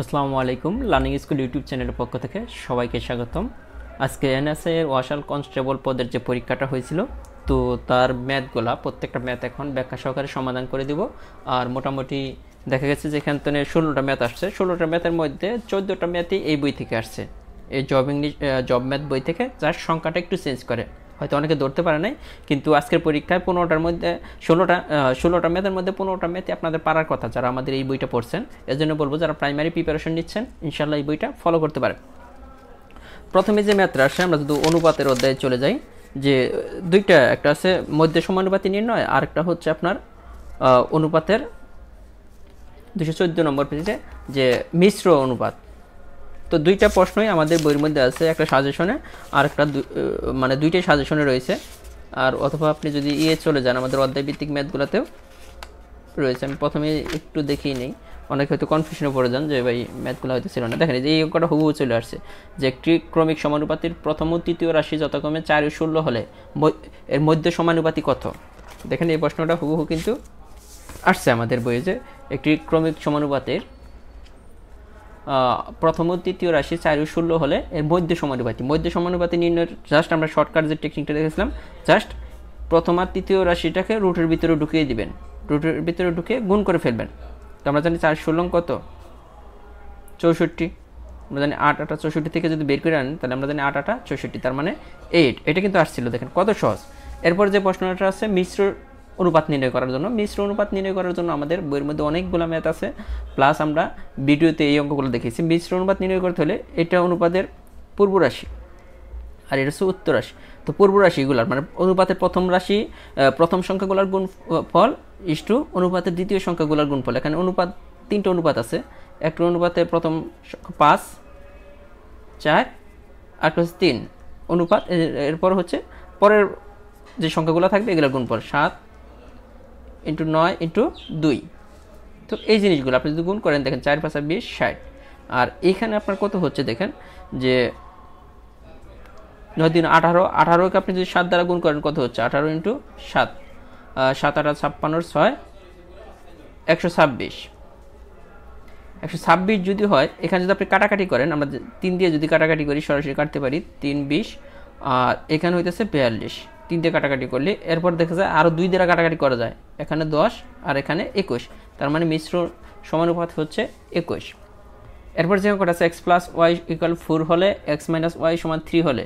আসসালামু আলাইকুম learning school YouTube চ্যানেলের পক্ষ থেকে সবাইকে স্বাগতম আজকে এনএসএ ওয়াশাল কনস্টেবল পদের যে পরীক্ষাটা হয়েছিল তো তার ম্যাথগুলা প্রত্যেকটা ম্যাথ এখন ব্যাখ্যা সহকারে সমাধান করে দিব আর মোটামুটি দেখা গেছে যে এখান থেকে ষোলোটা ম্যাথ আসছে ষোলোটা ম্যাথের মধ্যে চোদ্দোটা ম্যাথই এই বই থেকে আসছে এই জব ইংলিশ জব ম্যাথ বই থেকে যার সংখ্যাটা একটু চেঞ্জ করে হয়তো অনেকে ধরতে পারে নাই কিন্তু আজকের পরীক্ষায় পনেরোটার মধ্যে ষোলোটা ষোলোটা ম্যাথের মধ্যে পনেরোটা ম্যাথে আপনাদের পারার কথা যারা আমাদের এই বইটা পড়ছেন এজন্য বলবো যারা প্রাইমারি প্রিপারেশন নিচ্ছেন ইনশাল্লাহ এই বইটা ফলো করতে পারে প্রথমে যে ম্যাথটা আসে আমরা যদি অনুপাতের অধ্যায়ে চলে যাই যে দুইটা একটা আছে মধ্যে সমানুপাতি নির্ণয় আর একটা হচ্ছে আপনার অনুপাতের দুশো চোদ্দ নম্বর পেজে যে মিশ্র অনুপাত তো দুইটা প্রশ্নই আমাদের বইয়ের মধ্যে আছে একটা সাজেশনে আর একটা মানে দুইটাই সাজেশনে রয়েছে আর অথবা আপনি যদি ইয়ে চলে যান আমাদের অধ্যায়ভিত্তিক ম্যাথগুলোতেও রয়েছে আমি প্রথমে একটু দেখিয়ে নেই অনেকে হয়তো কনফিউশনে পড়ে যান যে ভাই ম্যাথগুলো হয়তো ছিল না দেখেন যে এই অঙ্কটা হুবহু চলে আসছে যে একটি ক্রমিক সমানুপাতির প্রথম ও তৃতীয় রাশি যথাক্রমে চার ও ষোলো হলে এর মধ্যে সমানুপাতি কত দেখেন এই প্রশ্নটা হুবহু কিন্তু আসছে আমাদের বইয়ে যে একটি ক্রমিক সমানুপাতের প্রথম ও তৃতীয় রাশি চার ও ষোলো হলে এর মধ্য সমানুপাতি মধ্য সমানুপাতি নির্ণয়ের জাস্ট আমরা শর্টকাট যে টেকনিকটা দেখেছিলাম জাস্ট প্রথম আর তৃতীয় রাশিটাকে রুটের ভিতরে ঢুকিয়ে দিবেন রুটের ভিতরে ঢুকিয়ে গুণ করে ফেলবেন তো আমরা জানি চার ষোলো কত চৌষট্টি আমরা জানি আট আটা চৌষট্টি থেকে যদি বের করে আনেন তাহলে আমরা জানি আট আটা চৌষট্টি তার মানে এইট এটা কিন্তু আসছিল দেখেন কত সহজ এরপর যে প্রশ্নটা আছে মিশ্র অনুপাত নির্ণয় করার জন্য মিশ্র অনুপাত নির্ণয় করার জন্য আমাদের বইয়ের মধ্যে অনেকগুলো ম্যাথ আছে প্লাস আমরা ভিডিওতে এই অঙ্কগুলো দেখেছি মিশ্র অনুপাত নির্ণয় করতে হলে এটা অনুপাতের পূর্ব রাশি আর এটা হচ্ছে উত্তর রাশি তো পূর্ব রাশিগুলার মানে অনুপাতের প্রথম রাশি প্রথম সংখ্যাগুলোর গুণ ফল ইস্টু অনুপাতের দ্বিতীয় সংখ্যাগুলোর ফল এখানে অনুপাত তিনটে অনুপাত আছে একটা অনুপাতে প্রথম পাঁচ চার আট হচ্ছে তিন অনুপাত এরপর হচ্ছে পরের যে সংখ্যাগুলো থাকবে এগুলোর গুণ ফল সাত ইন্টু নয় ইন্টু দুই তো এই জিনিসগুলো আপনি যদি গুণ করেন দেখেন চার পাঁচা বিশ ষাট আর এখানে আপনার কত হচ্ছে দেখেন যে নয় দিন আঠারো আঠারোকে আপনি যদি সাত দ্বারা গুণ করেন কত হচ্ছে আঠারো ইন্টু সাত সাত আঠারো ছাপ্পান্ন ছয় একশো ছাব্বিশ একশো ছাব্বিশ যদি হয় এখানে যদি আপনি কাটাকাটি করেন আমরা তিন দিয়ে যদি কাটাকাটি করি সরাসরি কাটতে পারি তিন বিশ আর এখানে হইতেছে বিয়াল্লিশ তিনটে কাটাকাটি করলে এরপর দেখা যায় আরও দুই দ্বারা কাটাকাটি করা যায় এখানে দশ আর এখানে একুশ তার মানে মিশ্র সমানুপাত হচ্ছে একুশ এরপর যে কটা আছে X plus Y equal four হলে এক্স মাইনাস ওয়াই সমান থ্রি হলে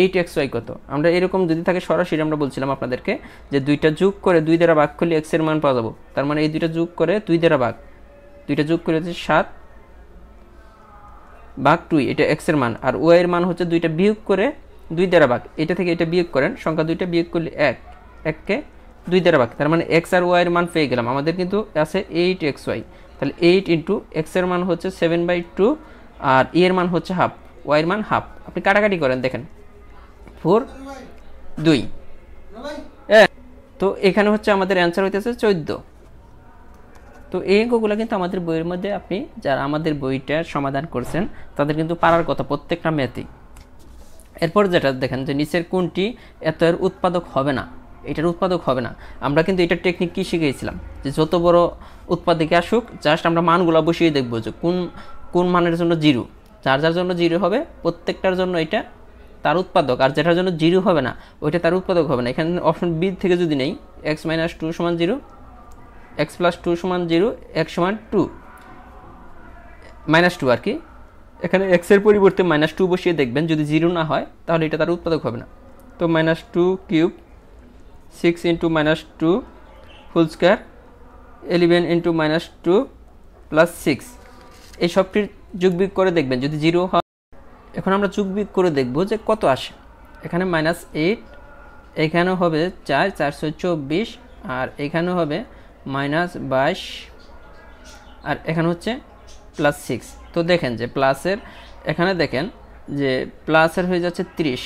এইট এক্স ওয়াই কত আমরা এরকম যদি থাকে সরাসরি আমরা বলছিলাম আপনাদেরকে যে দুইটা যোগ করে দুই দ্বারা বাঘ করলে এক্সের মান পাওয়া যাবো তার মানে এই দুইটা যোগ করে দুই দ্বারা বাঘ দুইটা যোগ করে হচ্ছে সাত বাঘ টুই এটা এক্সের মান আর ওয়াইয়ের মান হচ্ছে দুইটা বিয়োগ করে দুই দ্বারা ভাগ এটা থেকে এটা বিয়োগ করেন সংখ্যা দুইটা বিয়োগ করলে এক এককে দুই দ্বারা ভাগ তার মানে এক্স আর ওয়াইয়ের মান পেয়ে গেলাম আমাদের কিন্তু আছে এইট এক্স ওয়াই তাহলে এইট ইন্টু এক্সের মান হচ্ছে সেভেন বাই টু আর ইয়ের e মান হচ্ছে হাফ ওয়াইয়ের মান হাফ আপনি কাটাকাটি করেন দেখেন ফোর দুই তো এখানে হচ্ছে আমাদের অ্যান্সার হইতেছে চোদ্দ তো এই অঙ্কগুলো কিন্তু আমাদের বইয়ের মধ্যে আপনি যারা আমাদের বইটার সমাধান করছেন তাদের কিন্তু পারার কথা প্রত্যেকটা ম্যাথেই এরপর যেটা দেখেন যে নিচের কোনটি এতের উৎপাদক হবে না এটার উৎপাদক হবে না আমরা কিন্তু এটার টেকনিক কী শিখেছিলাম যে যত বড় উৎপাদকে আসুক জাস্ট আমরা মানগুলো বসিয়ে দেখবো যে কোন কোন মানের জন্য জিরো যার যার জন্য জিরো হবে প্রত্যেকটার জন্য এটা তার উৎপাদক আর যেটার জন্য জিরো হবে না ওইটা তার উৎপাদক হবে না এখানে অপশন বি থেকে যদি নেই এক্স মাইনাস টু সমান জিরো এক্স প্লাস টু সমান জিরো এক্স সমান টু মাইনাস টু আর কি এখানে এক্সের পরিবর্তে মাইনাস টু বসিয়ে দেখবেন যদি জিরো না হয় তাহলে এটা তার উৎপাদক হবে না তো minus two cube six into minus two full square eleven into minus two plus six এই সবটির যুগবিগ করে দেখবেন যদি জিরো হয় এখন আমরা যুগবিগ করে দেখব যে কত আসে এখানে মাইনাস এইট এখানে হবে চার চারশো চব্বিশ আর এখানে হবে মাইনাস বাইশ আর এখানে হচ্ছে প্লাস সিক্স তো দেখেন যে প্লাসের এখানে দেখেন যে প্লাসের হয়ে যাচ্ছে 30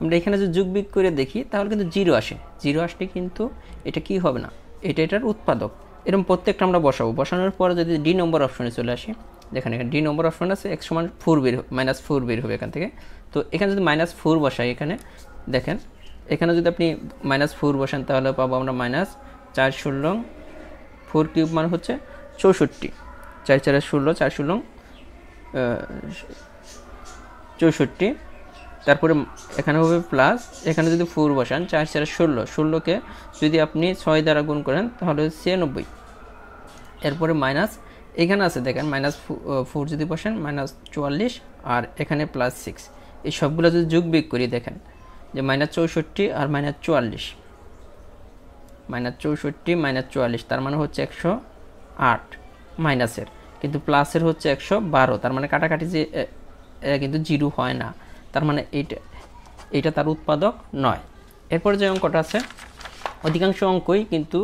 আমরা এখানে যদি যুগ বিগ করে দেখি তাহলে কিন্তু জিরো আসে জিরো আসলে কিন্তু এটা কি হবে না এটা এটার উৎপাদক এরকম প্রত্যেকটা আমরা বসাবো বসানোর পরে যদি ডি নম্বর অপশনে চলে আসি দেখেন এখানে ডি নম্বর অপশন আছে এক সমান ফোর বের মাইনাস ফোর বের হবে এখান থেকে তো এখানে যদি মাইনাস ফোর বসাই এখানে দেখেন এখানে যদি আপনি মাইনাস ফোর বসেন তাহলে পাবো আমরা মাইনাস চার ষোলো ফোর কিউব মানে হচ্ছে চৌষট্টি চার চার ষোলো চার ষোলো চৌষট্টি তারপরে এখানে হবে প্লাস এখানে যদি ফোর বসান চার চার ষোলো ষোলোকে যদি আপনি ছয় দ্বারা গুণ করেন তাহলে ছিয়ানব্বই এরপরে মাইনাস এখানে আছে দেখেন মাইনাস ফোর যদি বসেন মাইনাস চুয়াল্লিশ আর এখানে প্লাস সিক্স এই সবগুলো যদি যোগ বিগ করি দেখেন যে মাইনাস চৌষট্টি আর মাইনাস চুয়াল্লিশ মাইনাস চৌষট্টি মাইনাস চুয়াল্লিশ তার মানে হচ্ছে একশো আট মাইনাসের কিন্তু প্লাসের হচ্ছে একশো বারো তার মানে কাটাকাটি যে কিন্তু জিরো হয় না তার মানে এইটা এইটা তার উৎপাদক নয় এরপর যে অঙ্কটা আছে অধিকাংশ অঙ্কই কিন্তু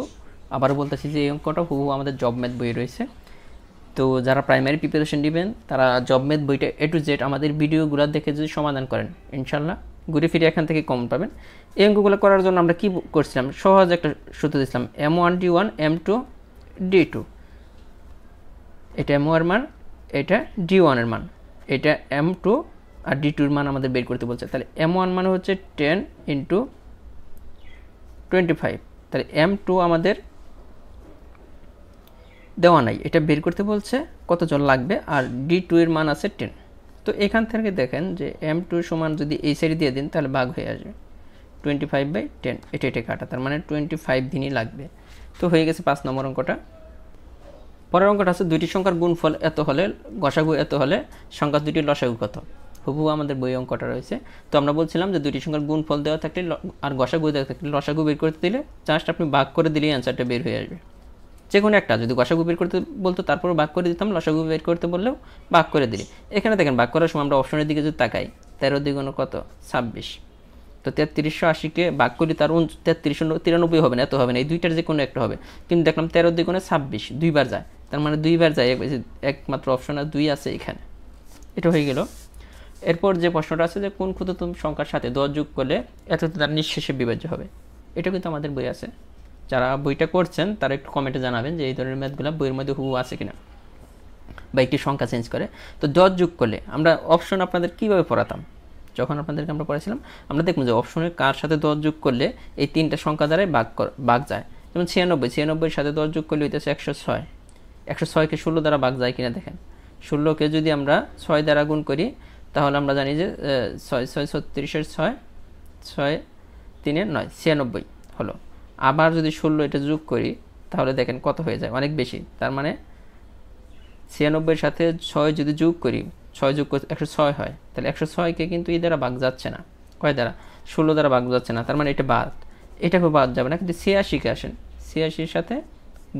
আবার বলতেছি যে এই অঙ্কটা হুবু আমাদের জব ম্যাথ বই রয়েছে তো যারা প্রাইমারি প্রিপারেশন নেবেন তারা জব ম্যাথ বইটা এ টু জেড আমাদের ভিডিওগুলো দেখে যদি সমাধান করেন ইনশাল্লাহ ঘুরে ফিরে এখান থেকে কমন পাবেন এই অঙ্কগুলো করার জন্য আমরা কি করছিলাম সহজ একটা সূত্র দিয়েছিলাম M one D one M two D two এটা এম ওয়ার মান এটা ডি ওয়ানের মান এটা এম টু আর ডি টুর মান আমাদের বের করতে বলছে তাহলে এম ওয়ান মানে হচ্ছে টেন ইন্টু টোয়েন্টি ফাইভ তাহলে এম টু আমাদের দেওয়া নাই এটা বের করতে বলছে কতজন লাগবে আর ডি টু এর মান আছে টেন তো এখান থেকে দেখেন যে এম টু সমান যদি এই সাইডে দিয়ে দিন তাহলে ভাগ হয়ে আসবে টোয়েন্টি ফাইভ বাই টেন এটা এটা কাটা তার মানে টোয়েন্টি ফাইভ দিনই লাগবে তো হয়ে গেছে পাঁচ নম্বর অঙ্কটা পরের অঙ্কটা আছে দুইটি সংখ্যার গুণফল এত হলে গসাগু এত হলে সংখ্যা দুটি লসাগু কত হুবু আমাদের বই অঙ্কটা রয়েছে তো আমরা বলছিলাম যে দুটি সংখ্যার গুণফল দেওয়া থাকলে আর গসাগু দেওয়া থাকলে লসাগু বের করতে দিলে চার্জটা আপনি বাঘ করে দিলেই অ্যান্সারটা বের হয়ে আসবে যে কোনো একটা যদি গসাগু বের করতে বলতো তারপর বাক করে দিতাম লসাগু বের করতে বললেও বাক করে দিলি এখানে দেখেন বাক করার সময় আমরা অপশনের দিকে যদি তাকাই তেরো দ্বিগুণ কত ছাব্বিশ তো তেত্রিশশো আশিকে বাক করি তার উন তেত্রিশ তিরানব্বই হবে না এত হবে না এই দুইটার যে কোনো একটা হবে কিন্তু দেখলাম তেরো দ্বিগুণে ছাব্বিশ দুইবার যায় তার মানে দুইবার যায় একমাত্র অপশন আর দুই আছে এখানে এটা হয়ে গেল এরপর যে প্রশ্নটা আছে যে কোন ক্ষুদ্রতম সংখ্যার সাথে দশ যোগ করলে এত তার নিঃশেষে বিভাজ্য হবে এটা কিন্তু আমাদের বই আছে যারা বইটা করছেন তারা একটু কমেন্টে জানাবেন যে এই ধরনের ম্যাথগুলো বইয়ের মধ্যে হু আছে কিনা বা একটি সংখ্যা চেঞ্জ করে তো দশ যোগ করলে আমরা অপশন আপনাদের কীভাবে পড়াতাম যখন আপনাদেরকে আমরা পড়াছিলাম আমরা দেখবো যে অপশনে কার সাথে দশ যোগ করলে এই তিনটা সংখ্যা দ্বারাই বাঘ বাঘ যায় যেমন ছিয়ানব্বই ছিয়ানব্বইয়ের সাথে দশ যোগ করলে হইতেছে একশো ছয় একশো ছয়কে ষোলো দ্বারা বাঘ যায় কিনা দেখেন ষোলোকে যদি আমরা ছয় দ্বারা গুণ করি তাহলে আমরা জানি যে ছয় ছয় ছত্রিশের ছয় ছয় তিনের নয় ছিয়ানব্বই হলো আবার যদি ষোলো এটা যোগ করি তাহলে দেখেন কত হয়ে যায় অনেক বেশি তার মানে ছিয়ানব্বইয়ের সাথে ছয় যদি যোগ করি ছয় যোগ করে একশো ছয় হয় তাহলে একশো ছয়কে কিন্তু এই দ্বারা বাগ যাচ্ছে না কয় দ্বারা ষোলো দ্বারা বাগ যাচ্ছে না তার মানে এটা বাদ এটাকেও বাদ যাবে না কিন্তু ছিয়াশিকে আসেন ছিয়াশির সাথে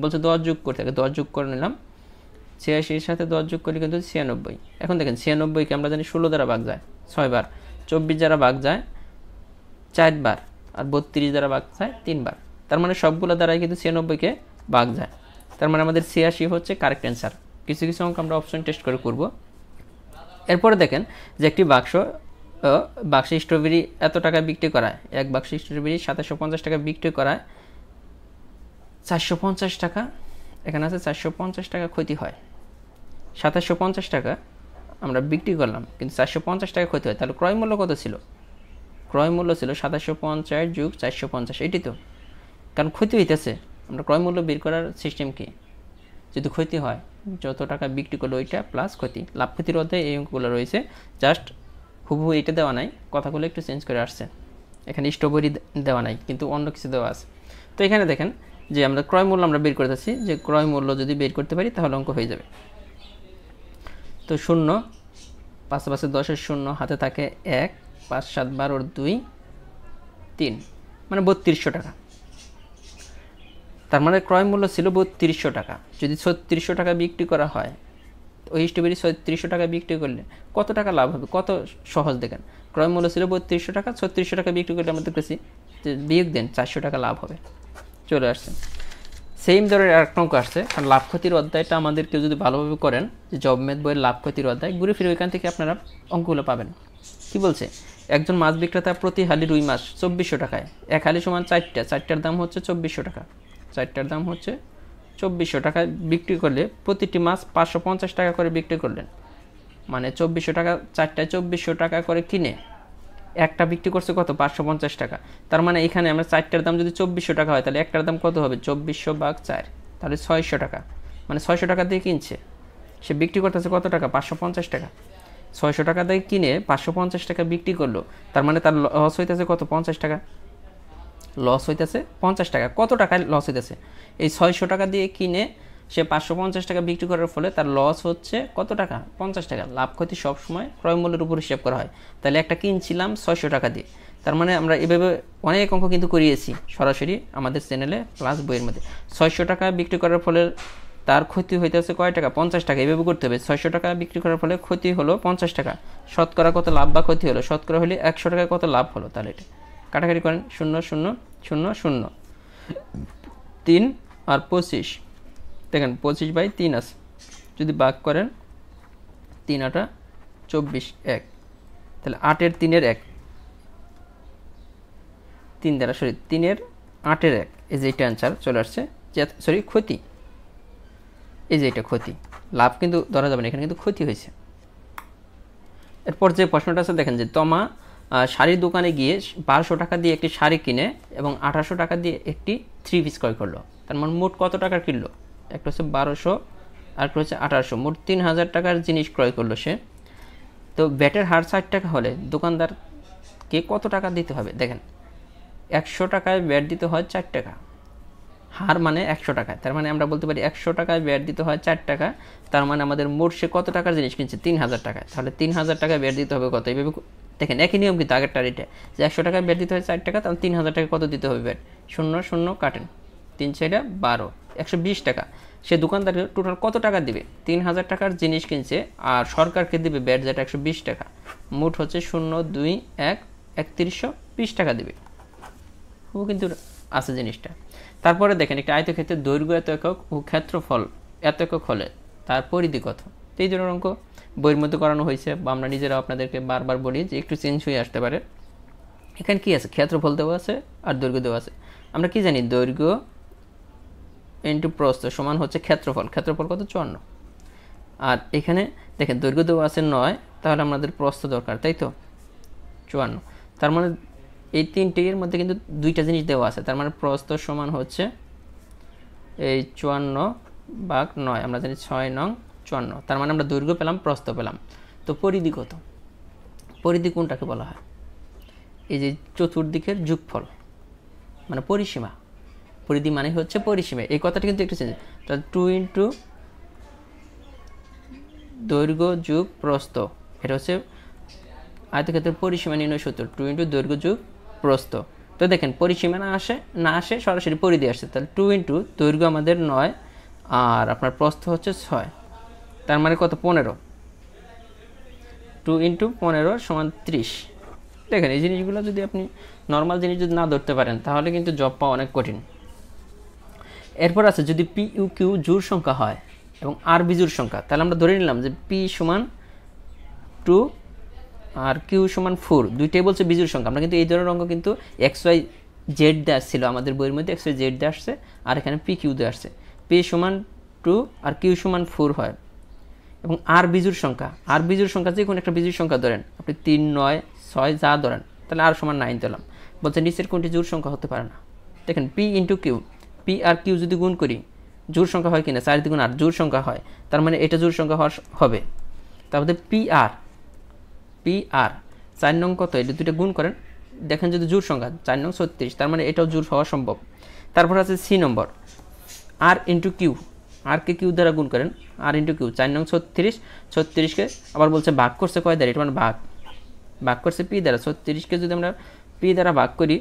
বলছে দশ যোগ করতে থাকে দশ যোগ করে নিলাম ছিয়াশির সাথে দশ যোগ করলে কিন্তু ছিয়ানব্বই এখন দেখেন ছিয়ানব্বইকে আমরা জানি ষোলো দ্বারা বাগ যায় ছয়বার চব্বিশ দ্বারা বাগ যায় চারবার আর বত্রিশ দ্বারা বাগ যায় তিনবার তার মানে সবগুলো দ্বারাই কিন্তু ছিয়ানব্বইকে বাঘ যায় তার মানে আমাদের ছিয়াশি হচ্ছে কারেক্ট অ্যান্সার কিছু কিছু অঙ্ক আমরা অপশন টেস্ট করে করব এরপরে দেখেন যে একটি বাক্স বাক্সে স্ট্রবেরি এত টাকা বিক্রি করায় এক বাক্স স্ট্রবেরি সাতাশশো পঞ্চাশ টাকা বিক্রি করায় চারশো পঞ্চাশ টাকা এখানে আছে চারশো পঞ্চাশ টাকা ক্ষতি হয় সাতাশশো পঞ্চাশ টাকা আমরা বিক্রি করলাম কিন্তু চারশো পঞ্চাশ টাকা ক্ষতি হয় তাহলে ক্রয় মূল্য কত ছিল ক্রয় মূল্য ছিল সাতাশশো পঞ্চাশ যুগ চারশো পঞ্চাশ এটি তো কারণ ক্ষতি হইতেছে আমরা ক্রয় মূল্য বের করার সিস্টেম কি যদি ক্ষতি হয় যত টাকা বিক্রি করলো ওইটা প্লাস ক্ষতি লাভ ক্ষতির অধ্যায় এই অঙ্কগুলো রয়েছে জাস্ট হুবহু এটা দেওয়া নাই কথাগুলো একটু চেঞ্জ করে আসছে এখানে স্ট্রবেরি দেওয়া নাই কিন্তু অন্য কিছু দেওয়া আছে তো এখানে দেখেন যে আমরা ক্রয় মূল্য আমরা বের করতেছি যে ক্রয় মূল্য যদি বের করতে পারি তাহলে অঙ্ক হয়ে যাবে তো শূন্য পাশাপাশি দশের শূন্য হাতে থাকে এক পাঁচ সাত বারোর দুই তিন মানে বত্রিশশো টাকা তার মানে ক্রয় মূল্য ছিল বত্রিশশো টাকা যদি ছত্রিশশো টাকা বিক্রি করা হয় ওই স্ট্রবেরি ছত্রিশশো টাকা বিক্রি করলে কত টাকা লাভ হবে কত সহজ দেখেন ক্রয় মূল্য ছিল বত্রিশশো টাকা ছত্রিশশো টাকা বিক্রি করলে আমাদের কাছে বিয়োগ দেন চারশো টাকা লাভ হবে চলে আসছে সেম ধরনের এক অঙ্ক আসছে কারণ লাভ ক্ষতির অধ্যায়টা আমাদের কেউ যদি ভালোভাবে করেন যে জব মেদ বইয়ের লাভ ক্ষতির অধ্যায় ঘুরে ফিরে ওইখান থেকে আপনারা অঙ্কগুলো পাবেন কি বলছে একজন মাছ বিক্রেতা প্রতি হালি রুই মাছ চব্বিশশো টাকায় এক হালি সমান চারটা চারটার দাম হচ্ছে চব্বিশশো টাকা চারটার দাম হচ্ছে চব্বিশশো টাকায় বিক্রি করলে প্রতিটি মাছ পাঁচশো পঞ্চাশ টাকা করে বিক্রি করলেন মানে চব্বিশশো টাকা চারটায় চব্বিশশো টাকা করে কিনে একটা বিক্রি করছে কত পাঁচশো পঞ্চাশ টাকা তার মানে এখানে আমরা চারটার দাম যদি চব্বিশশো টাকা হয় তাহলে একটার দাম কত হবে চব্বিশশো বাঘ চার তাহলে ছয়শো টাকা মানে ছয়শো টাকা দিয়ে কিনছে সে বিক্রি করতেছে কত টাকা পাঁচশো পঞ্চাশ টাকা ছয়শো টাকা দিয়ে কিনে পাঁচশো পঞ্চাশ টাকা বিক্রি করলো তার মানে তার লস হইতেছে কত পঞ্চাশ টাকা লস হইতেছে পঞ্চাশ টাকা কত টাকায় লস হইতেছে এই ছয়শো টাকা দিয়ে কিনে সে পাঁচশো পঞ্চাশ টাকা বিক্রি করার ফলে তার লস হচ্ছে কত টাকা পঞ্চাশ টাকা লাভ ক্ষতি সবসময় ক্রয়মূল্যের উপর হিসাব করা হয় তাহলে একটা কিনছিলাম ছয়শো টাকা দিয়ে তার মানে আমরা এভাবে অনেক অঙ্ক কিন্তু করিয়েছি সরাসরি আমাদের চ্যানেলে প্লাস বইয়ের মধ্যে ছয়শো টাকা বিক্রি করার ফলে তার ক্ষতি হইতেছে কয় টাকা পঞ্চাশ টাকা এভাবে করতে হবে ছয়শো টাকা বিক্রি করার ফলে ক্ষতি হলো পঞ্চাশ টাকা শতকরা কত লাভ বা ক্ষতি হলো শতকরা হলে একশো টাকা কত লাভ হলো তাহলে এটা কাটাকাটি করেন শূন্য শূন্য শূন্য শূন্য তিন আর পঁচিশ দেখেন পঁচিশ বাই তিন আছে যদি বাক করেন তিন আটা চব্বিশ এক তাহলে আটের তিনের এক তিন দ্বারা সরি তিনের আটের এক এই যে এটা অ্যান্সার চলে আসছে সরি ক্ষতি এই যে এটা ক্ষতি লাভ কিন্তু ধরা যাবে না এখানে কিন্তু ক্ষতি হয়েছে এরপর যে প্রশ্নটা আছে দেখেন যে তমা শাড়ির দোকানে গিয়ে বারোশো টাকা দিয়ে একটি শাড়ি কিনে এবং আঠারোশো টাকা দিয়ে একটি থ্রি পিস ক্রয় করলো তার মানে মোট কত টাকার কিনলো একটা হচ্ছে বারোশো আর একটা হচ্ছে আঠারোশো মোট তিন হাজার টাকার জিনিস ক্রয় করলো সে তো ব্যাটের হার ষাট টাকা হলে দোকানদারকে কত টাকা দিতে হবে দেখেন একশো টাকায় ব্যাট দিতে হয় চার টাকা হার মানে একশো টাকায় তার মানে আমরা বলতে পারি একশো টাকায় ব্যাট দিতে হয় চার টাকা তার মানে আমাদের মোট সে কত টাকার জিনিস কিনছে তিন হাজার টাকায় তাহলে তিন হাজার টাকায় ব্যাট দিতে হবে কত এইভাবে দেখেন একই নিয়ম কিন্তু আগের রেটে যে একশো টাকা ব্যাট দিতে হয় চার টাকা তাহলে তিন হাজার টাকা কত দিতে হবে ব্যাট শূন্য শূন্য কাটেন তিন চারটা বারো একশো বিশ টাকা সে দোকানদারকে টোটাল কত টাকা দিবে তিন হাজার টাকার জিনিস কিনছে আর সরকারকে দিবে ব্যাট যেটা একশো বিশ টাকা মোট হচ্ছে শূন্য দুই এক একত্রিশশো বিশ টাকা দিবে ও কিন্তু আছে জিনিসটা তারপরে দেখেন একটা ক্ষেত্রে দৈর্ঘ্য এত একক ও ক্ষেত্রফল এত একক হলে তার পরিধি কত এই ধরনের অঙ্ক বইয়ের মধ্যে করানো হয়েছে বা আমরা নিজেরাও আপনাদেরকে বারবার বলি যে একটু চেঞ্জ হয়ে আসতে পারে এখানে কি আছে ক্ষেত্রফল দেওয়া আছে আর দৈর্ঘ্য দেওয়া আছে আমরা কি জানি দৈর্ঘ্য ইন্টু প্রস্থ সমান হচ্ছে ক্ষেত্রফল ক্ষেত্রফল কত চুয়ান্ন আর এখানে দেখেন দৈর্ঘ্য দেওয়া আছে নয় তাহলে আমাদের প্রস্থ দরকার তাই তো চুয়ান্ন তার মানে এই তিনটির মধ্যে কিন্তু দুইটা জিনিস দেওয়া আছে তার মানে প্রস্থ সমান হচ্ছে এই চুয়ান্ন বাঘ নয় আমরা জানি ছয় নং চুয়ান্ন তার মানে আমরা দৈর্ঘ্য পেলাম প্রস্থ পেলাম তো পরিধি কত পরিধি কোনটাকে বলা হয় এই যে চতুর্দিকের যুগফল মানে পরিসীমা পরিধি মানে হচ্ছে পরিসীমা এই কথাটা কিন্তু একটু চেঞ্জ তাহলে টু ইন্টু দৈর্ঘ্য যুগ প্রস্থ এটা হচ্ছে আয়তক্ষেত্রের পরিসীমা নির্ণয় সূত্র টু ইন্টু দৈর্ঘ্য যুগ প্রস্থ তো দেখেন পরিসীমা না আসে না আসে সরাসরি পরিধি আসে তাহলে টু ইন্টু দৈর্ঘ্য আমাদের নয় আর আপনার প্রস্থ হচ্ছে ছয় তার মানে কত পনেরো টু ইন্টু পনেরো সমান ত্রিশ দেখেন এই জিনিসগুলো যদি আপনি নর্মাল জিনিস যদি না ধরতে পারেন তাহলে কিন্তু জব পাওয়া অনেক কঠিন এরপর আছে যদি পি ইউ কিউ জোর সংখ্যা হয় এবং আর বিজুর সংখ্যা তাহলে আমরা ধরে নিলাম যে পি সমান টু আর কিউ সমান ফোর দুইটাই বলছে বিজুর সংখ্যা আমরা কিন্তু এই ধরনের অঙ্ক কিন্তু এক্স ওয়াই জেড দিয়ে আসছিল আমাদের বইয়ের মধ্যে এক্স ওয়াই জেড দিয়ে আসছে আর এখানে পি কিউ দিয়ে আসছে পি সমান টু আর কিউ সমান ফোর হয় এবং আর বিজুর সংখ্যা আর বিজুর সংখ্যা যে কোনো একটা বিজুর সংখ্যা ধরেন আপনি তিন নয় ছয় যা ধরেন তাহলে আর সমান নাইন দিলাম বলছে নিচের কোনটি জোর সংখ্যা হতে পারে না দেখেন পি ইন্টু কিউ পি আর কিউ যদি গুণ করি জোর সংখ্যা হয় কিনা চার দ্বিগুণ আর জোর সংখ্যা হয় তার মানে এটা জোর সংখ্যা হওয়ার হবে তারপরে পি আর পি আর চার নং কত এটা দুটো গুণ করেন দেখেন যদি জোর সংখ্যা চার নং ছত্রিশ তার মানে এটাও জোর হওয়া সম্ভব তারপর আছে সি নম্বর আর ইন্টু কিউ আর কে কিউ দ্বারা গুণ করেন আর ইন্টু কিউ চার নং ছত্রিশ ছত্রিশকে আবার বলছে ভাগ করছে কয় দ্বারা এটা মানে ভাগ ভাগ করছে পি দ্বারা ছত্রিশকে যদি আমরা পি দ্বারা ভাগ করি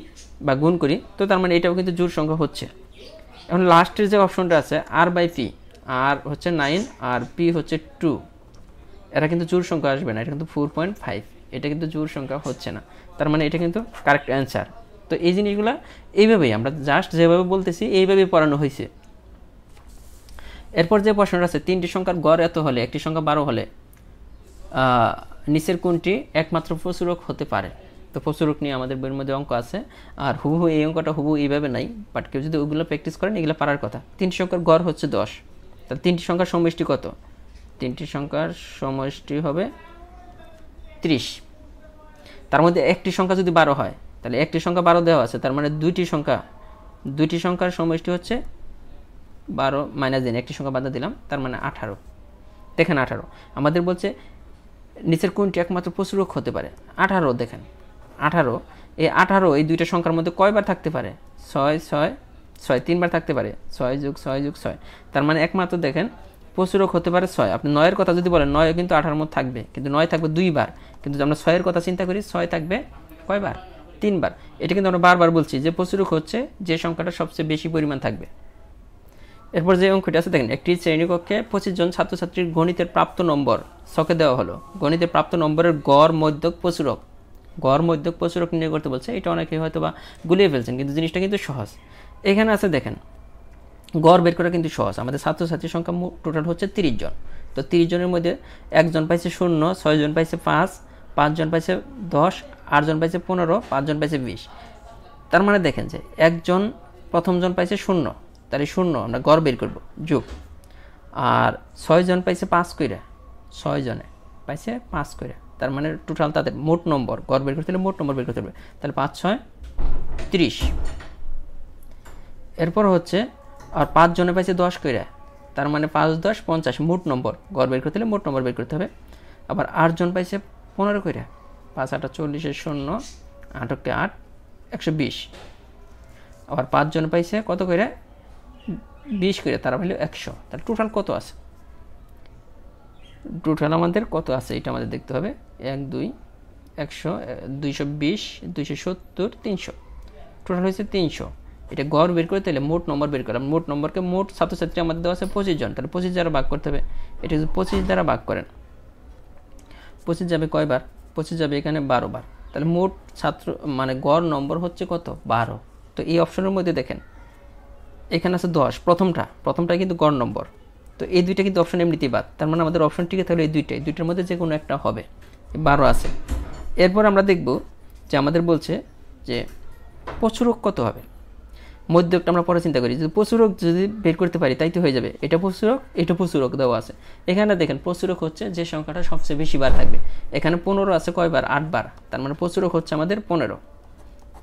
বা গুণ করি তো তার মানে এটাও কিন্তু জোর সংখ্যা হচ্ছে এখন লাস্টের যে অপশনটা আছে আর বাই পি আর হচ্ছে নাইন আর পি হচ্ছে টু এটা কিন্তু জোর সংখ্যা আসবে না এটা কিন্তু ফোর পয়েন্ট ফাইভ এটা কিন্তু জোর সংখ্যা হচ্ছে না তার মানে এটা কিন্তু কারেক্ট অ্যান্সার তো এই জিনিসগুলো এইভাবেই আমরা জাস্ট যেভাবে বলতেছি এইভাবেই পড়ানো হয়েছে এরপর যে প্রশ্নটা আছে তিনটি সংখ্যার গড় এত হলে একটি সংখ্যা বারো হলে নিচের কোনটি একমাত্র প্রচুরক হতে পারে তো প্রচুরক নিয়ে আমাদের বইয়ের মধ্যে অঙ্ক আছে আর হুবহু এই অঙ্কটা হুবু এইভাবে নাই বাট কেউ যদি ওগুলো প্র্যাকটিস করেন এগুলো পারার কথা তিনটি সংখ্যার গড় হচ্ছে দশ তাহলে তিনটি সংখ্যার সমষ্টি কত তিনটি সংখ্যার সমষ্টি হবে ত্রিশ তার মধ্যে একটি সংখ্যা যদি বারো হয় তাহলে একটি সংখ্যা বারো দেওয়া আছে তার মানে দুইটি সংখ্যা দুইটি সংখ্যার সমষ্টি হচ্ছে বারো মাইনাস দিন একটি সংখ্যা বাধা দিলাম তার মানে আঠারো দেখেন আঠারো আমাদের বলছে নিচের কোনটি একমাত্র প্রচুরক হতে পারে আঠারো দেখেন আঠারো এই আঠারো এই দুইটা সংখ্যার মধ্যে কয়বার থাকতে পারে ছয় ছয় ছয় তিনবার থাকতে পারে ছয় যুগ ছয় যুগ ছয় তার মানে একমাত্র দেখেন প্রচুরক হতে পারে ছয় আপনি নয়ের কথা যদি বলেন নয় কিন্তু আঠারো মধ্যে থাকবে কিন্তু নয় থাকবে দুইবার কিন্তু আমরা ছয়ের কথা চিন্তা করি ছয় থাকবে কয়বার তিনবার এটা কিন্তু আমরা বারবার বলছি যে প্রচুরক হচ্ছে যে সংখ্যাটা সবচেয়ে বেশি পরিমাণ থাকবে এরপর যে অঙ্কটি আছে দেখেন একটি শ্রেণীকক্ষে পঁচিশ জন ছাত্রছাত্রীর গণিতের প্রাপ্ত নম্বর শখে দেওয়া হলো গণিতের প্রাপ্ত নম্বরের গড় মধ্যক প্রচুরক গড় মধ্যক প্রচুরক নিয়ে করতে বলছে এটা অনেকে হয়তো বা গুলিয়ে ফেলছেন কিন্তু জিনিসটা কিন্তু সহজ এখানে আছে দেখেন গড় বের করা কিন্তু সহজ আমাদের ছাত্রছাত্রীর সংখ্যা টোটাল হচ্ছে তিরিশ জন তো তিরিশ জনের মধ্যে একজন পাইছে শূন্য ছয়জন পাইছে পাঁচ পাঁচজন পাইছে দশ আটজন পাইছে পনেরো পাঁচজন পাইছে বিশ তার মানে দেখেন যে একজন প্রথমজন পাইছে শূন্য তাহলে শূন্য আমরা গড় বের করবো যোগ আর ছয়জন পাইছে পাঁচ কইরা ছয়জনে পাইছে পাঁচ কইরা তার মানে টোটাল তাদের মোট নম্বর গড় বের করতে হলে মোট নম্বর বের করতে হবে তাহলে পাঁচ ছয় তিরিশ এরপর হচ্ছে আর পাঁচজনে পাইছে দশ কইরা তার মানে পাঁচ দশ পঞ্চাশ মোট নম্বর গড় বের করতে হলে মোট নম্বর বের করতে হবে আবার আটজন পাইছে পনেরো কইরা পাঁচ আটা চল্লিশে শূন্য আটকে আট একশো বিশ আবার পাঁচজন পাইছে কত কইরা বিশ করে তারা ভ্যালু একশো তাহলে টোটাল কত আছে টোটাল আমাদের কত আছে এটা আমাদের দেখতে হবে এক দুই একশো দুইশো বিশ দুইশো সত্তর তিনশো টোটাল হয়েছে তিনশো এটা গড় বের করে তাহলে মোট নম্বর বের করলাম মোট নম্বরকে মোট ছাত্রছাত্রী আমাদের দেওয়া আছে পঁচিশ জন তাহলে পঁচিশ দ্বারা ভাগ করতে হবে এটা যদি পঁচিশ দ্বারা ভাগ করেন পঁচিশ যাবে কয়বার পঁচিশ যাবে এখানে বারো বার তাহলে মোট ছাত্র মানে গড় নম্বর হচ্ছে কত বারো তো এই অপশনের মধ্যে দেখেন এখানে আছে দশ প্রথমটা প্রথমটা কিন্তু গড় নম্বর তো এই দুইটা কিন্তু অপশন এমনিতেই বাদ তার মানে আমাদের অপশন টিকে তাহলে এই দুইটাই দুইটার মধ্যে যে কোনো একটা হবে বারো আছে এরপর আমরা দেখব যে আমাদের বলছে যে প্রচুরক কত হবে মধ্যকটা আমরা পরে চিন্তা করি যদি প্রচুরক যদি বের করতে পারি তাই তো হয়ে যাবে এটা প্রচুরক এটা প্রচুরক দেওয়া আছে এখানে দেখেন প্রচুরক হচ্ছে যে সংখ্যাটা সবচেয়ে বেশি বার থাকবে এখানে পনেরো আছে কয়বার আটবার তার মানে প্রচুরক হচ্ছে আমাদের পনেরো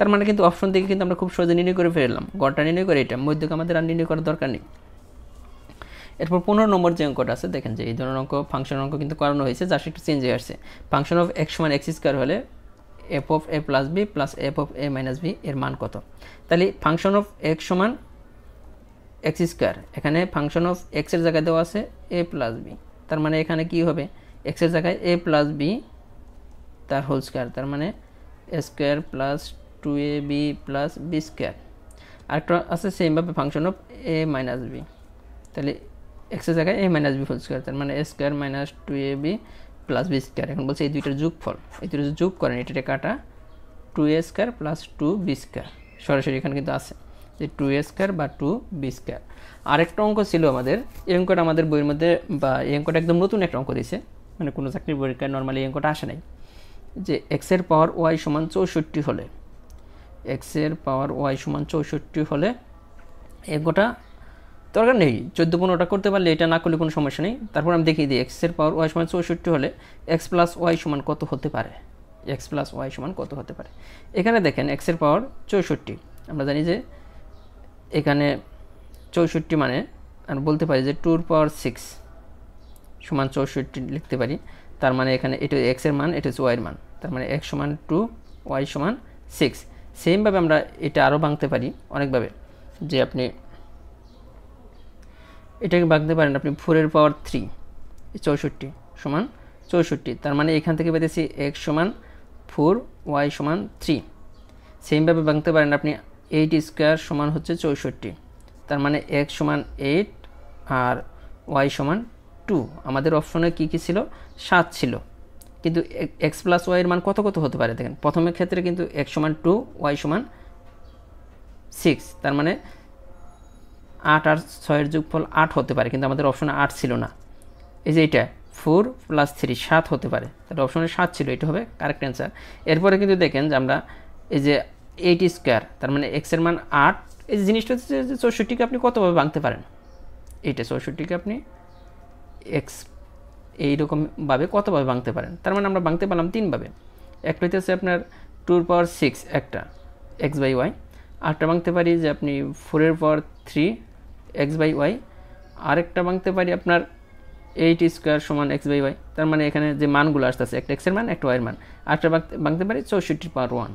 তার মানে কিন্তু অপশন থেকে কিন্তু আমরা খুব সহজে নির্ণয় করে ফেললাম গড়টা নির্ণয় করে এটা মধ্যে আমাদের আর নির্ণয় করার দরকার নেই এরপর পনেরো নম্বর যে অঙ্কটা আছে দেখেন যে এই ধরনের অঙ্ক ফাংশন অঙ্ক কিন্তু করানো হয়েছে যার একটু চেঞ্জ হয়ে আসছে ফাংশন অফ এক্স সমান এক্স স্কোয়ার হলে F of A plus B plus F of A minus B এর মান কত তাহলে ফাংশন অফ এক্স সমান এক্স স্কোয়ার এখানে ফাংশন অফ এক্সের জায়গায় দেওয়া আছে এ প্লাস বি তার মানে এখানে কি হবে এক্সের জায়গায় এ প্লাস বি তার হোল স্কোয়ার তার মানে A square plus two A B plus B square আরেকটা আছে সেমভাবে function of A minus B তাহলে এক্সের জায়গায় A minus B whole square তার মানে A square minus two A B plus B square এখন বলছে এই দুইটার ফল এই দুটো যোগ করেন এটাকে কাটা two A square plus two B square সরাসরি এখানে কিন্তু আছে যে টু এ স্কোয়ার বা টু বি স্কোয়ার আরেকটা অঙ্ক ছিল আমাদের এই অঙ্কটা আমাদের বইয়ের মধ্যে বা এই অঙ্কটা একদম নতুন একটা অঙ্ক দিয়েছে মানে কোনো চাকরির পরীক্ষায় নর্মালি এই অঙ্কটা আসে নাই যে এক্সের পাওয়ার ওয়াই সমান চৌষট্টি হলে এক্সের পাওয়ার ওয়াই সমান চৌষট্টি হলে এগোটা দরকার নেই চোদ্দো পনেরোটা করতে পারলে এটা না করলে কোনো সমস্যা নেই তারপর আমি দেখিয়ে দিই এক্সের পাওয়ার ওয়াই সমান চৌষট্টি হলে এক্স প্লাস ওয়াই সমান কত হতে পারে এক্স প্লাস ওয়াই সমান কত হতে পারে এখানে দেখেন এক্সের পাওয়ার চৌষট্টি আমরা জানি যে এখানে চৌষট্টি মানে আর বলতে পারি যে টুর পাওয়ার সিক্স সমান চৌষট্টি লিখতে পারি তার মানে এখানে এটা এক্সের মান এটা হচ্ছে ওয়াইয়ের মান তার মানে এক্স সমান টু ওয়াই সমান সিক্স সেমভাবে আমরা এটা আরও ভাঙতে পারি অনেকভাবে যে আপনি এটাকে ভাঙতে পারেন আপনি ফোরের পাওয়ার থ্রি চৌষট্টি সমান চৌষট্টি তার মানে এখান থেকে পেতেছি এক্স সমান ফোর ওয়াই সমান থ্রি সেমভাবে ভাঙতে পারেন আপনি এইট স্কোয়ার সমান হচ্ছে চৌষট্টি তার মানে এক্স সমান এইট আর ওয়াই সমান টু আমাদের অপশনে কী কী ছিল সাত ছিল কিন্তু এক্স প্লাস ওয়াইয়ের মান কত কত হতে পারে দেখেন প্রথমের ক্ষেত্রে কিন্তু এক্স সমান টু ওয়াই সমান সিক্স তার মানে আট আর ছয়ের যোগফল আট হতে পারে কিন্তু আমাদের অপশনে আট ছিল না এই যে এটা ফোর প্লাস থ্রি সাত হতে পারে তাহলে অপশনে সাত ছিল এটা হবে কারেক্ট অ্যান্সার এরপরে কিন্তু দেখেন যে আমরা এই যে এইট স্কোয়ার তার মানে এক্সের মান আট এই যে জিনিসটা হচ্ছে যে চৌষট্টিকে আপনি কতভাবে ভাঙতে পারেন এইটা চৌষট্টিকে আপনি এক্স এইরকমভাবে কতভাবে ভাঙতে পারেন তার মানে আমরা ভাঙতে পারলাম তিনভাবে একটা হইতেছে আপনার টুর পাওয়ার সিক্স একটা এক্স বাই ওয়াই আরেকটা ভাঙতে পারি যে আপনি ফোরের power three x by y আরেকটা ভাঙতে পারি আপনার এইট স্কোয়ার সমান এক্স বাই ওয়াই তার মানে এখানে যে মানগুলো আসতেছে একটা এক্সের মান একটা ওয়াইয়ের মান আরেকটা ভাঙতে পারি চৌষট্টি পাওয়ার ওয়ান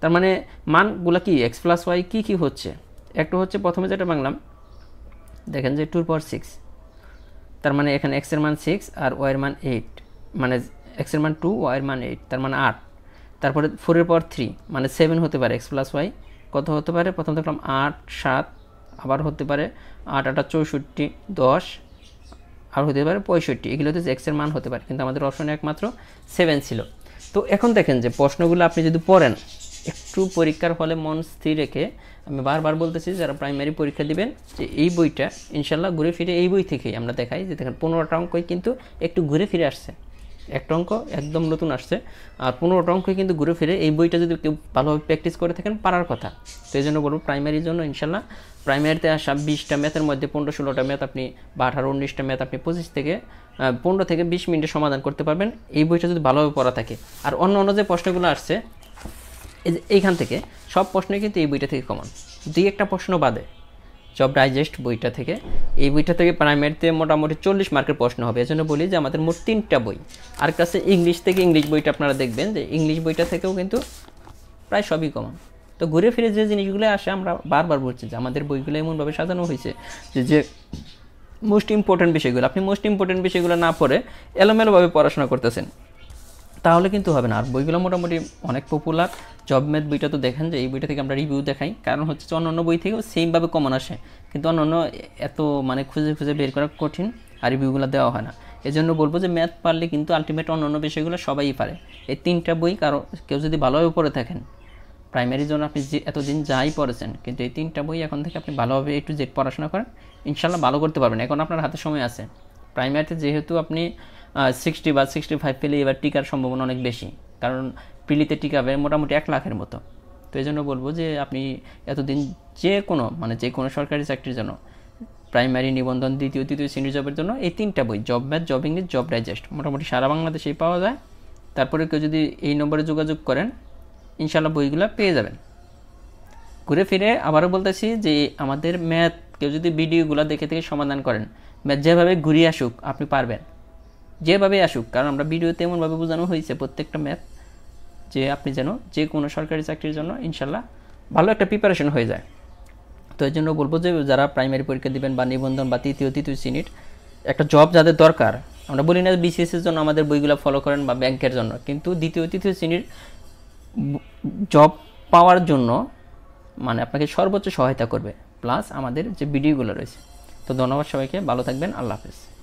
তার মানে মানগুলো কি এক্স প্লাস ওয়াই কী কী হচ্ছে একটা হচ্ছে প্রথমে যেটা ভাঙলাম দেখেন যে টুর পাওয়ার সিক্স তার মানে এখানে এক্সের মান সিক্স আর ওয়ের মান এইট মানে এক্সের মান টু ওয়ের মান এইট তার মানে আট তারপরে ফোরের পর থ্রি মানে সেভেন হতে পারে এক্স প্লাস ওয়াই কত হতে পারে প্রথম দেখলাম আট সাত আবার হতে পারে আট আটা চৌষট্টি দশ আর হতে পারে পঁয়ষট্টি এগুলো হচ্ছে এক্সের মান হতে পারে কিন্তু আমাদের অপশনে একমাত্র সেভেন ছিল তো এখন দেখেন যে প্রশ্নগুলো আপনি যদি পড়েন একটু পরীক্ষার ফলে মন স্থির রেখে আমি বারবার বলতেছি যারা প্রাইমারি পরীক্ষা দিবেন যে এই বইটা ইনশাল্লাহ ঘুরে ফিরে এই বই থেকেই আমরা দেখাই যে দেখেন পনেরোটা অঙ্কই কিন্তু একটু ঘুরে ফিরে আসছে একটা অঙ্ক একদম নতুন আসছে আর পনেরোটা অঙ্কই কিন্তু ঘুরে ফিরে এই বইটা যদি কেউ ভালোভাবে প্র্যাকটিস করে থাকেন পারার কথা সেই জন্য বলবো প্রাইমারির জন্য ইনশাল্লাহ প্রাইমারিতে আসা বিশটা ম্যাথের মধ্যে পনেরো ষোলোটা ম্যাথ আপনি বা আঠারো উনিশটা ম্যাথ আপনি পঁচিশ থেকে পনেরো থেকে বিশ মিনিটে সমাধান করতে পারবেন এই বইটা যদি ভালোভাবে পড়া থাকে আর অন্য অন্য যে প্রশ্নগুলো আসছে এইখান থেকে সব প্রশ্নই কিন্তু এই বইটা থেকে কমন দুই একটা প্রশ্ন বাদে জব ডাইজেস্ট বইটা থেকে এই বইটা থেকে প্রাইমারিতে মোটামুটি চল্লিশ মার্কের প্রশ্ন হবে এজন্য বলি যে আমাদের মোট তিনটা বই আর কাছে ইংলিশ থেকে ইংলিশ বইটা আপনারা দেখবেন যে ইংলিশ বইটা থেকেও কিন্তু প্রায় সবই কমন তো ঘুরে ফিরে যে জিনিসগুলো আসে আমরা বারবার বলছি যে আমাদের বইগুলো এমনভাবে সাজানো হয়েছে যে যে মোস্ট ইম্পর্টেন্ট বিষয়গুলো আপনি মোস্ট ইম্পর্টেন্ট বিষয়গুলো না পড়ে এলোমেলোভাবে পড়াশোনা করতেছেন তাহলে কিন্তু হবে না আর বইগুলো মোটামুটি অনেক পপুলার জব ম্যাথ বইটা তো দেখেন যে এই বইটা থেকে আমরা রিভিউ দেখাই কারণ হচ্ছে অন্য অন্য বই থেকেও সেমভাবে কমন আসে কিন্তু অন্য অন্য এত মানে খুঁজে খুঁজে বের করা কঠিন আর রিভিউগুলো দেওয়া হয় না এই জন্য বলবো যে ম্যাথ পারলে কিন্তু আলটিমেট অন্য বিষয়গুলো সবাই পারে এই তিনটা বই কারো কেউ যদি ভালোভাবে পড়ে থাকেন প্রাইমারি জন্য আপনি যে এতদিন যাই পড়েছেন কিন্তু এই তিনটা বই এখন থেকে আপনি ভালোভাবে একটু জেড পড়াশোনা করেন ইনশাল্লাহ ভালো করতে পারবেন এখন আপনার হাতে সময় আছে প্রাইমারিতে যেহেতু আপনি সিক্সটি বা সিক্সটি ফাইভ পেলে এবার টিকার সম্ভাবনা অনেক বেশি কারণ পিলিতে টিকাবে মোটামুটি এক লাখের মতো তো এই জন্য বলবো যে আপনি এতদিন যে কোনো মানে যে কোনো সরকারি চাকরির জন্য প্রাইমারি নিবন্ধন দ্বিতীয় তৃতীয় শ্রেণীর জবের জন্য এই তিনটা বই job math job English job digest মোটামুটি সারা বাংলাদেশেই পাওয়া যায় তারপরে কেউ যদি এই নম্বরে যোগাযোগ করেন ইনশাল্লাহ বইগুলো পেয়ে যাবেন ঘুরে ফিরে আবারও বলতেছি যে আমাদের ম্যাথ কেউ যদি ভিডিওগুলো দেখে থেকে সমাধান করেন ম্যাথ যেভাবে ঘুরিয়ে আসুক আপনি পারবেন যেভাবে আসুক কারণ আমরা ভিডিওতে এমনভাবে বোঝানো হয়েছে প্রত্যেকটা ম্যাথ যে আপনি যেন যে কোনো সরকারি চাকরির জন্য ইনশাল্লাহ ভালো একটা প্রিপারেশন হয়ে যায় তো এই জন্য বলবো যে যারা প্রাইমারি পরীক্ষা দেবেন বা নিবন্ধন বা তৃতীয় তৃতীয় শ্রেণীর একটা জব যাদের দরকার আমরা বলি না বিসিএসের জন্য আমাদের বইগুলো ফলো করেন বা ব্যাংকের জন্য কিন্তু দ্বিতীয় তৃতীয় শ্রেণীর জব পাওয়ার জন্য মানে আপনাকে সর্বোচ্চ সহায়তা করবে প্লাস আমাদের যে ভিডিওগুলো রয়েছে তো ধন্যবাদ সবাইকে ভালো থাকবেন আল্লাহ হাফেজ